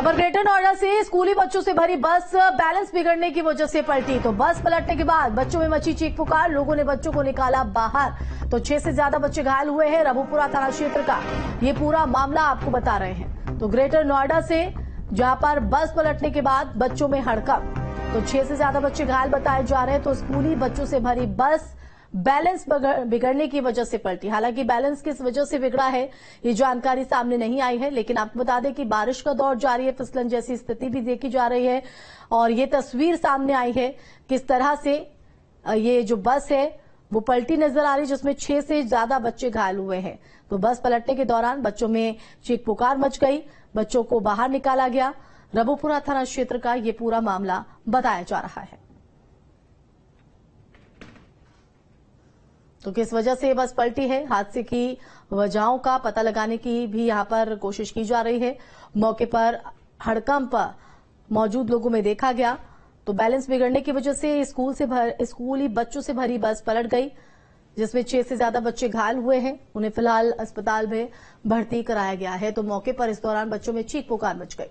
खबर ग्रेटर नोएडा से स्कूली बच्चों से भरी बस बैलेंस बिगड़ने की वजह से पलटी तो बस पलटने के बाद बच्चों में मची चीख पुकार लोगों ने बच्चों को निकाला बाहर तो छह से ज्यादा बच्चे घायल हुए हैं रघुपुरा थाना क्षेत्र का ये पूरा मामला आपको बता रहे हैं तो ग्रेटर नोएडा से जहां पर बस पलटने के बाद बच्चों में हड़कम तो छह से ज्यादा बच्चे घायल बताए जा रहे हैं तो स्कूली बच्चों से भरी बस बैलेंस बिगड़ने की वजह से पलटी हालांकि बैलेंस किस वजह से बिगड़ा है ये जानकारी सामने नहीं आई है लेकिन आपको बता दें कि बारिश का दौर जारी है फिसलन जैसी स्थिति भी देखी जा रही है और ये तस्वीर सामने आई है किस तरह से ये जो बस है वो पलटी नजर आ रही जिसमें छह से ज्यादा बच्चे घायल हुए हैं तो बस पलटने के दौरान बच्चों में चीख पुकार मच गई बच्चों को बाहर निकाला गया रबुपुरा थाना क्षेत्र का ये पूरा मामला बताया जा रहा है तो किस वजह से बस पलटी है हादसे की वजहों का पता लगाने की भी यहां पर कोशिश की जा रही है मौके पर हड़कंप मौजूद लोगों में देखा गया तो बैलेंस बिगड़ने की वजह से स्कूल से भर स्कूली बच्चों से भरी बस पलट गई जिसमें छह से ज्यादा बच्चे घायल हुए हैं उन्हें फिलहाल अस्पताल में भर्ती कराया गया है तो मौके पर इस दौरान बच्चों में चीख पुकार मच गई